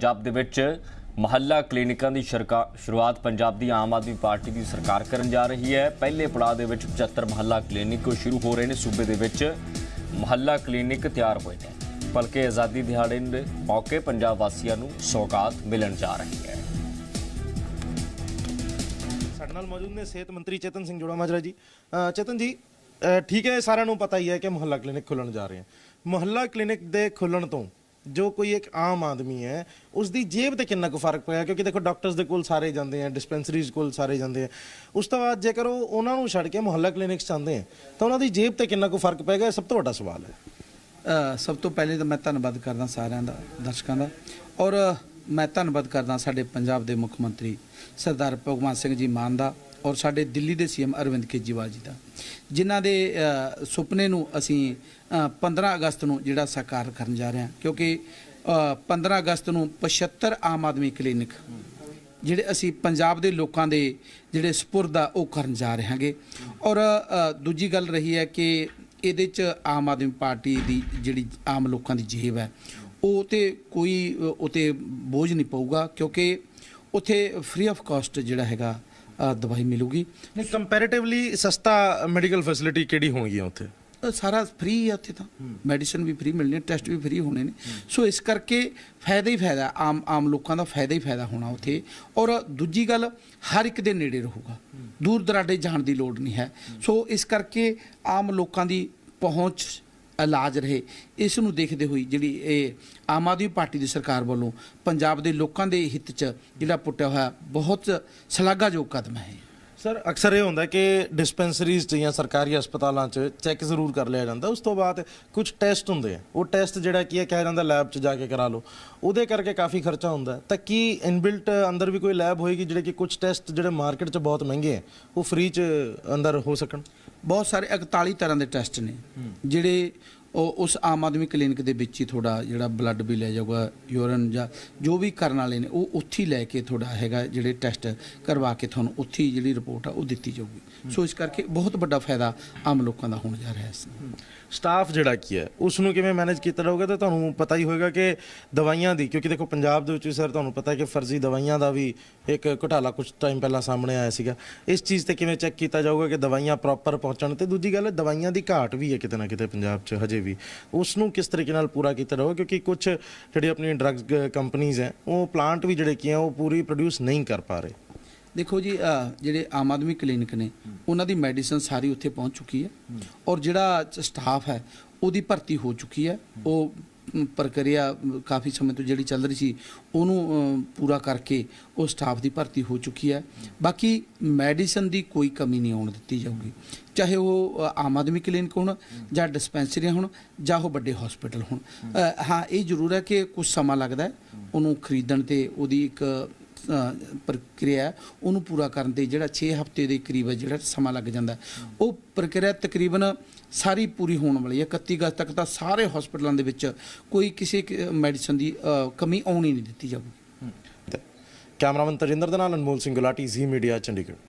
ਪੰਜਾਬ ਦੇ ਵਿੱਚ ਮਹੱਲਾ ਕਲੀਨਿਕਾਂ ਦੀ ਸ਼ੁਰੂਆਤ ਪੰਜਾਬ ਦੀ ਆਮ ਆਦਮੀ ਪਾਰਟੀ ਦੀ ਸਰਕਾਰ ਕਰਨ ਜਾ ਰਹੀ ਹੈ ਪਹਿਲੇ ਪੜਾਅ ਦੇ ਵਿੱਚ 75 ਮਹੱਲਾ ਕਲੀਨਿਕ ਸ਼ੁਰੂ ਹੋ ਰਹੇ ਨੇ ਸੂਬੇ ਦੇ ਵਿੱਚ ਮਹੱਲਾ ਕਲੀਨਿਕ ਤਿਆਰ ਹੋਏ ਨੇ ਬਲਕਿ ਆਜ਼ਾਦੀ ਦਿਹਾੜੇ ਦੇ ਮੌਕੇ ਪੰਜਾਬ ਵਾਸੀਆਂ ਨੂੰ ਸੌਗਾਤ ਮਿਲਣ ਜਾ ਰਹੀ ਹੈ ਸਾਡੇ ਨਾਲ ਮੌਜੂਦ ਨੇ ਸਿਹਤ ਮੰਤਰੀ ਚੇਤਨ ਸਿੰਘ ਜੋੜਾ ਮਾਜਰਾ ਜੀ ਚੇਤਨ ਜੀ ਠੀਕ ਹੈ ਸਾਰਿਆਂ ਨੂੰ ਪਤਾ ਹੀ ਹੈ ਕਿ ਮਹੱਲਾ ਕਲੀਨਿਕ ਖੁੱਲਣ ਜਾ ਰਹੇ ਹਨ ਮਹੱਲਾ ਕਲੀਨਿਕ ਦੇ ਖੁੱਲਣ ਤੋਂ ਜੋ ਕੋਈ ਇੱਕ ਆਮ ਆਦਮੀ ਹੈ ਉਸ ਦੀ ਜੇਬ ਤੇ ਕਿੰਨਾ ਕੁ ਫਰਕ ਪਿਆ ਕਿਉਂਕਿ ਦੇਖੋ ਡਾਕਟਰਸ ਦੇ ਕੋਲ ਸਾਰੇ ਜਾਂਦੇ ਆ ਡਿਸਪੈਂਸਰੀਜ਼ ਕੋਲ ਸਾਰੇ ਜਾਂਦੇ ਆ ਉਸ ਤੋਂ ਬਾਅਦ ਜੇਕਰ ਉਹ ਉਹਨਾਂ ਨੂੰ ਛੱਡ ਕੇ ਮੁਹੱਲਾ ਕਲੀਨਿਕਸ ਜਾਂਦੇ ਆ ਤਾਂ ਉਹਨਾਂ ਦੀ ਜੇਬ ਤੇ ਕਿੰਨਾ ਕੁ ਫਰਕ ਪੈਗਾ ਇਹ ਸਭ ਤੋਂ ਵੱਡਾ ਸਵਾਲ ਹੈ ਸਭ ਤੋਂ ਪਹਿਲੇ ਤਾਂ ਮੈਂ ਧੰਨਵਾਦ ਕਰਦਾ ਸਾਰਿਆਂ ਦਾ ਦਰਸ਼ਕਾਂ ਦਾ ਔਰ ਮੈਂ ਧੰਨਵਾਦ ਕਰਦਾ ਸਾਡੇ ਪੰਜਾਬ ਦੇ ਮੁੱਖ ਮੰਤਰੀ ਸਰਦਾਰ ਭਗਵੰਤ ਸਿੰਘ ਜੀ ਮਾਨ ਦਾ ਔਰ ਸਾਡੇ ਦਿੱਲੀ ਦੇ ਸੀਐਮ ਅਰਵਿੰਦ ਕੇਜੀਵਾਲ ਜੀ ਦਾ ਜਿਨ੍ਹਾਂ ਦੇ ਸੁਪਨੇ ਨੂੰ ਅਸੀਂ 15 ਅਗਸਤ ਨੂੰ ਜਿਹੜਾ ਸਾਕਾਰ ਕਰਨ ਜਾ ਰਹੇ ਹਾਂ ਕਿਉਂਕਿ 15 ਅਗਸਤ ਨੂੰ 75 ਆਮ ਆਦਮੀ ਕਲੀਨਿਕ ਜਿਹੜੇ ਅਸੀਂ ਪੰਜਾਬ ਦੇ ਲੋਕਾਂ ਦੇ ਜਿਹੜੇ ਸਪੁਰਦ ਆ ਉਹ ਕਰਨ ਜਾ ਰਹੇ ਹਾਂਗੇ ਔਰ ਦੂਜੀ ਗੱਲ ਰਹੀ ਹੈ ਕਿ ਇਹਦੇ 'ਚ ਆਮ ਆਦਮੀ ਪਾਰਟੀ ਦੀ ਜਿਹੜੀ ਆਮ ਲੋਕਾਂ ਦੀ ਜੇਬ ਹੈ ਉਹ ਤੇ ਕੋਈ ਉਤੇ ਬੋਝ ਨਹੀਂ ਪਊਗਾ ਕਿਉਂਕਿ ਉਥੇ ਫ੍ਰੀ ਆਫ ਕਾਸਟ ਜਿਹੜਾ ਹੈਗਾ ਦਵਾਈ ਮਿਲੂਗੀ ਨਹੀਂ ਕੰਪੈਰੀਟਿਵਲੀ ਸਸਤਾ ਮੈਡੀਕਲ ਫੈਸਿਲਿਟੀ ਕਿਹੜੀ ਹੋਣਗੀ ਉੱਥੇ ਸਾਰਾ ਫ੍ਰੀ ਹੈ ਉੱਥੇ ਤਾਂ ਮੈਡੀਸਨ ਵੀ ਫ੍ਰੀ ਮਿਲਣੀ ਹੈ ਟੈਸਟ ਵੀ ਫ੍ਰੀ ਹੋਣੇ ਨੇ ਸੋ ਇਸ ਕਰਕੇ ਫਾਇਦਾ ਹੀ ਫਾਇਦਾ ਆਮ ਆਮ ਲੋਕਾਂ ਦਾ ਫਾਇਦਾ ਹੀ ਫਾਇਦਾ ਹੋਣਾ ਉੱਥੇ ਔਰ ਦੂਜੀ ਗੱਲ ਹਰ ਇੱਕ ਦੇ ਨੇੜੇ ਰਹੂਗਾ ਦੂਰ ਦਰਾਡੇ ਜਾਣ ਦੀ ਲੋੜ ਨਹੀਂ ਹੈ ਸੋ ਇਸ ਕਰਕੇ ਆਮ ਲੋਕਾਂ ਦੀ ਪਹੁੰਚ ਇਲਾਜ ਰਹੇ ਇਸ ਨੂੰ ਦੇਖਦੇ ਹੋਈ ਜਿਹੜੀ ਇਹ ਆਮ ਆਦਮੀ ਪਾਰਟੀ ਦੀ ਸਰਕਾਰ ਵੱਲੋਂ ਪੰਜਾਬ ਦੇ ਲੋਕਾਂ ਦੇ ਹਿੱਤ 'ਚ ਜਿਹੜਾ ਪੁੱਟਿਆ ਹੋਇਆ ਬਹੁਤ ਸ਼ਲਾਘਾਯੋਗ ਕਦਮ ਹੈ ਸਰ ਅਕਸਰ ਇਹ ਹੁੰਦਾ ਕਿ ਡਿਸਪੈਂਸਰੀਜ਼ 'ਚ ਜਾਂ ਸਰਕਾਰੀ ਹਸਪਤਾਲਾਂ 'ਚ ਚੈੱਕ ਜ਼ਰੂਰ ਕਰ ਲਿਆ ਜਾਂਦਾ ਉਸ ਤੋਂ ਬਾਅਦ ਕੁਝ ਟੈਸਟ ਹੁੰਦੇ ਆ ਉਹ ਟੈਸਟ ਜਿਹੜਾ ਕੀ ਹੈ ਕਿਹਾ ਜਾਂਦਾ ਲੈਬ 'ਚ ਜਾ ਕੇ ਕਰਾ ਲਓ ਉਹਦੇ ਕਰਕੇ ਕਾਫੀ ਖਰਚਾ ਹੁੰਦਾ ਤਾਂ ਕੀ ਇਨਬਿਲਟ ਅੰਦਰ ਵੀ ਕੋਈ ਲੈਬ ਹੋਏਗੀ ਜਿਹੜੇ ਕਿ ਕੁਝ ਟੈਸਟ ਜਿਹੜੇ ਮਾਰਕੀਟ 'ਚ ਬਹੁਤ ਮਹਿੰਗੇ ਆ ਉਹ ਫ੍ਰੀ 'ਚ ਅੰਦਰ ਹੋ ਸਕਣ ਬਹੁਤ ਸਾਰੇ 41 ਤਰ੍ਹਾਂ ਦੇ ਟੈਸਟ ਨੇ ਜਿਹੜੇ ਉਹ ਉਸ ਆਮ ਆਦਮੀ ਕਲੀਨਿਕ ਦੇ ਵਿੱਚ ਹੀ ਥੋੜਾ ਜਿਹੜਾ ਬਲੱਡ ਵੀ ਲੈ ਜਾਊਗਾ ਯੂਰਨ ਜਾਂ ਜੋ ਵੀ ਕਰਨ ਵਾਲੇ ਨੇ ਉਹ ਉੱਥੇ ਲੈ ਕੇ ਥੋੜਾ ਹੈਗਾ ਜਿਹੜੇ ਟੈਸਟ ਕਰਵਾ ਕੇ ਤੁਹਾਨੂੰ ਉੱਥੇ ਜਿਹੜੀ ਰਿਪੋਰਟ ਆ ਉਹ ਦਿੱਤੀ ਜਾਊਗੀ ਸੋ ਇਸ ਕਰਕੇ ਬਹੁਤ ਵੱਡਾ ਫਾਇਦਾ ਆਮ ਲੋਕਾਂ ਦਾ ਹੋਣ ਜਾ ਰਿਹਾ ਇਸ ਸਟਾਫ ਜਿਹੜਾ ਕੀ ਹੈ ਉਸ ਨੂੰ ਕਿਵੇਂ ਮੈਨੇਜ ਕੀਤਾ ਜਾਊਗਾ ਤਾਂ ਤੁਹਾਨੂੰ ਪਤਾ ਹੀ ਹੋਵੇਗਾ ਕਿ ਦਵਾਈਆਂ ਦੀ ਕਿਉਂਕਿ ਦੇਖੋ ਪੰਜਾਬ ਦੇ ਵਿੱਚ ਵੀ ਸਰ ਤੁਹਾਨੂੰ ਪਤਾ ਹੈ ਕਿ ਫਰਜ਼ੀ ਦਵਾਈਆਂ ਦਾ ਵੀ ਇੱਕ ਘਟਾਲਾ ਕੁਝ ਟਾਈਮ ਪਹਿਲਾਂ ਸਾਹਮਣੇ ਆਇਆ ਸੀਗਾ ਇਸ ਚੀਜ਼ ਤੇ ਕਿਵੇਂ ਚੈੱਕ ਕੀਤਾ ਜਾਊਗਾ ਕਿ ਦਵਾਈਆਂ ਪ੍ਰੋਪਰ ਪਹੁੰਚਣ ਤੇ ਦੂਜੀ ਗੱਲ ਦਵਾਈਆਂ ਦੀ ਘਾਟ ਵੀ ਹੈ ਕਿਤੇ ਨਾ ਕਿਤੇ ਪੰਜਾਬ 'ਚ ਹਜੇ ਤੇ ਵੀ ਉਸ ਨੂੰ ਕਿਸ ਤਰੀਕੇ ਨਾਲ ਪੂਰਾ ਕੀਤਾ ਰਹੋ ਕਿਉਂਕਿ ਕੁਝ ਜਿਹੜੇ ਆਪਣੀ ਡਰੱਗ ਕੰਪਨੀਆਂ ਹੈ ਉਹ ਪਲਾਂਟ ਵੀ ਜਿਹੜੇ ਕੀ ਆ ਉਹ ਪੂਰੀ ਪ੍ਰੋਡਿਊਸ ਨਹੀਂ ਕਰ ਪਾ ਰਹੇ ਦੇਖੋ ਜੀ ਜਿਹੜੇ ਆਮ ਆਦਮੀ ਕਲੀਨਿਕ ਨੇ ਉਹਨਾਂ ਦੀ ਮੈਡੀਸਨ ਸਾਰੀ ਉੱਥੇ ਪਹੁੰਚ ਚੁੱਕੀ ਹੈ ਔਰ ਜਿਹੜਾ ਸਟਾਫ ਹੈ ਉਹਦੀ ਭਰਤੀ ਹੋ ਚੁੱਕੀ ਹੈ ਉਹ ਪ੍ਰਕਿਰਿਆ ਕਾਫੀ ਸਮੇਂ ਤੋਂ ਜਿਹੜੀ ਚੱਲ ਰਹੀ ਸੀ ਉਹਨੂੰ ਪੂਰਾ ਕਰਕੇ ਉਹ ਸਟਾਫ ਦੀ ਭਰਤੀ ਹੋ ਚੁੱਕੀ ਹੈ ਬਾਕੀ ਮੈਡੀਸਨ ਦੀ ਕੋਈ ਕਮੀ ਨਹੀਂ ਆਉਣ ਦਿੱਤੀ ਜਾਊਗੀ ਚਾਹੇ ਉਹ ਆਮ ਆਦਮੀ ਕਲੀਨਿਕ ਹੋਣ ਜਾਂ ਡਿਸਪੈਂਸਰੀਆਂ ਹੋਣ ਜਾਂ ਉਹ ਵੱਡੇ ਹਸਪੀਟਲ ਹੋਣ ਹਾਂ ਇਹ ਜ਼ਰੂਰ ਹੈ ਕਿ ਕੁਝ ਸਮਾਂ ਲੱਗਦਾ ਹੈ ਉਹਨੂੰ ਖਰੀਦਣ ਤੇ ਉਹਦੀ ਇੱਕ ਪ੍ਰਕਿਰਿਆ ਉਹਨੂੰ ਪੂਰਾ ਕਰਨ ਤੇ ਜਿਹੜਾ 6 ਹਫ਼ਤੇ ਦੇ ਕਰੀਬ ਜਿਹੜਾ ਸਮਾਂ ਲੱਗ ਜਾਂਦਾ ਉਹ ਪ੍ਰਕਿਰਿਆ ਤਕਰੀਬਨ ਸਾਰੀ ਪੂਰੀ ਹੋਣ ਵਾਲੀ ਹੈ 31 ਅਗਸਤ ਤੱਕ ਤਾਂ ਸਾਰੇ ਹਸਪਤਾਲਾਂ ਦੇ ਵਿੱਚ ਕੋਈ ਕਿਸੇ ਮੈਡੀਸਨ ਦੀ ਕਮੀ ਆਉਣੀ ਨਹੀਂ ਦਿੱਤੀ ਜਾਊਗੀ ਕੈਮਰਾਮੈਨ ਤਰਿੰਦਰ ਦੇ ਨਾਲ ਅਨਮੋਲ ਸਿੰਘ ਗੁਲਾਟੀ ਜ਼ੀ ਮੀਡੀਆ ਚੰਡੀਗੜ੍ਹ